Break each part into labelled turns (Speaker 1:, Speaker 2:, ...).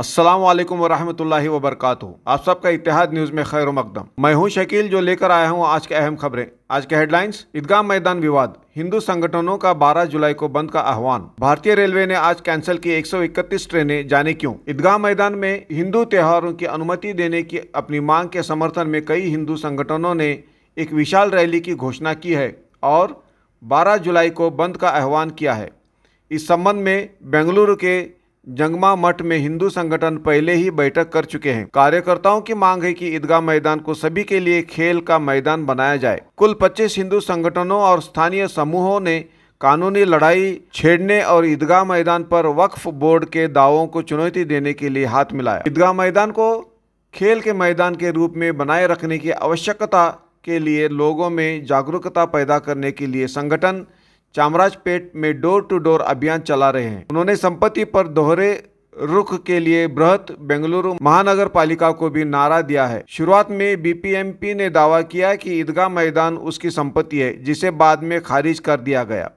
Speaker 1: असलम वरहमल वबरक आप सबका इतिहाद न्यूज़ में खैर मकदम मैं हूं शकील जो लेकर आया हूं आज के अहम खबरें आज के हेडलाइंस ईदगाह मैदान विवाद हिंदू संगठनों का 12 जुलाई को बंद का आह्वान भारतीय रेलवे ने आज कैंसिल की 131 ट्रेनें जाने क्यों ईदगाह मैदान में हिंदू त्योहारों की अनुमति देने की अपनी मांग के समर्थन में कई हिंदू संगठनों ने एक विशाल रैली की घोषणा की है और बारह जुलाई को बंद का आह्वान किया है इस संबंध में बेंगलुरु के जंगमा मठ में हिंदू संगठन पहले ही बैठक कर चुके हैं कार्यकर्ताओं की मांग है कि ईदगाह मैदान को सभी के लिए खेल का मैदान बनाया जाए कुल 25 हिंदू संगठनों और स्थानीय समूहों ने कानूनी लड़ाई छेड़ने और ईदगाह मैदान पर वक्फ बोर्ड के दावों को चुनौती देने के लिए हाथ मिलाया ईदगाह मैदान को खेल के मैदान के रूप में बनाए रखने की आवश्यकता के लिए लोगों में जागरूकता पैदा करने के लिए संगठन चामराजपेट में डोर टू डोर अभियान चला रहे हैं उन्होंने संपत्ति पर दोहरे रुख के लिए बृहत बेंगलुरु महानगर पालिका को भी नारा दिया है शुरुआत में बीपीएमपी ने दावा किया कि ईदगाह मैदान उसकी संपत्ति है जिसे बाद में खारिज कर दिया गया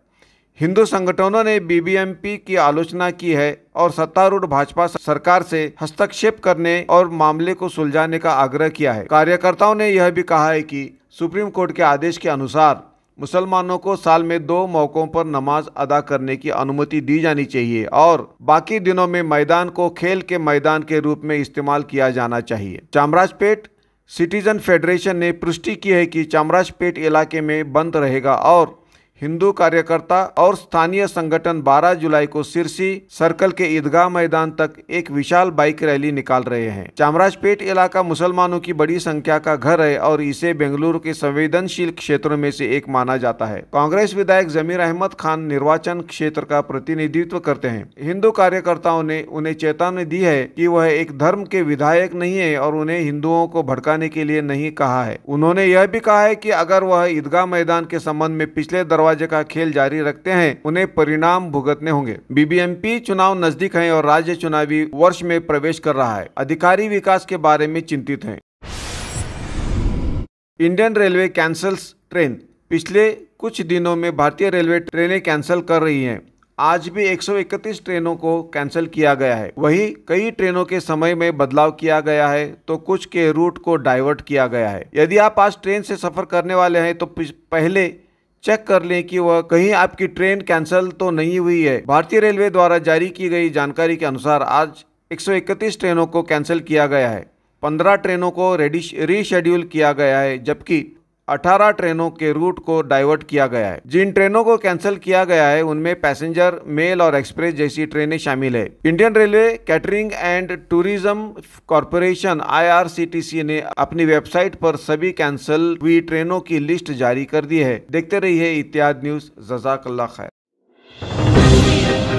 Speaker 1: हिंदू संगठनों ने बीबीएमपी की आलोचना की है और सत्तारूढ़ भाजपा सरकार से हस्तक्षेप करने और मामले को सुलझाने का आग्रह किया है कार्यकर्ताओं ने यह भी कहा है कि सुप्रीम कोर्ट के आदेश के अनुसार मुसलमानों को साल में दो मौक़ों पर नमाज अदा करने की अनुमति दी जानी चाहिए और बाकी दिनों में मैदान को खेल के मैदान के रूप में इस्तेमाल किया जाना चाहिए चामराजपेट सिटीजन फेडरेशन ने पुष्टि की है कि चामराजपेट इलाके में बंद रहेगा और हिंदू कार्यकर्ता और स्थानीय संगठन 12 जुलाई को सिरसी सर्कल के ईदगाह मैदान तक एक विशाल बाइक रैली निकाल रहे हैं चामराजपेट इलाका मुसलमानों की बड़ी संख्या का घर है और इसे बेंगलुरु के संवेदनशील क्षेत्रों में से एक माना जाता है कांग्रेस विधायक जमीर अहमद खान निर्वाचन क्षेत्र का प्रतिनिधित्व करते हैं हिंदू कार्यकर्ताओं ने उन्हें चेतावनी दी है की वह एक धर्म के विधायक नहीं है और उन्हें हिंदुओं को भड़काने के लिए नहीं कहा है उन्होंने यह भी कहा है की अगर वह ईदगाह मैदान के संबंध में पिछले दरवाजे दरवाजे का खेल जारी रखते हैं उन्हें परिणाम भुगतने होंगे बीबीएमपी चुनाव नजदीक है और राज्य चुनावी वर्ष में प्रवेश कर रहा है अधिकारी विकास के बारे में चिंतित है इंडियन रेलवे कैंसल्स ट्रेन पिछले कुछ दिनों में भारतीय रेलवे ट्रेनें कैंसिल कर रही हैं आज भी 131 ट्रेनों को कैंसिल किया गया है वहीं कई ट्रेनों के समय में बदलाव किया गया है तो कुछ के रूट को डाइवर्ट किया गया है यदि आप आज ट्रेन से सफर करने वाले हैं तो पहले चेक कर लें कि वह कहीं आपकी ट्रेन कैंसिल तो नहीं हुई है भारतीय रेलवे द्वारा जारी की गई जानकारी के अनुसार आज 131 ट्रेनों को कैंसिल किया गया है 15 ट्रेनों को रेडिश रीशेड्यूल किया गया है जबकि 18 ट्रेनों के रूट को डाइवर्ट किया गया है जिन ट्रेनों को कैंसिल किया गया है उनमें पैसेंजर मेल और एक्सप्रेस जैसी ट्रेनें शामिल है Indian railway catering and tourism corporation आई ने अपनी वेबसाइट पर सभी कैंसिल हुई ट्रेनों की लिस्ट जारी कर दी है देखते रहिए इतिहाद न्यूज जजाकल्ला खैर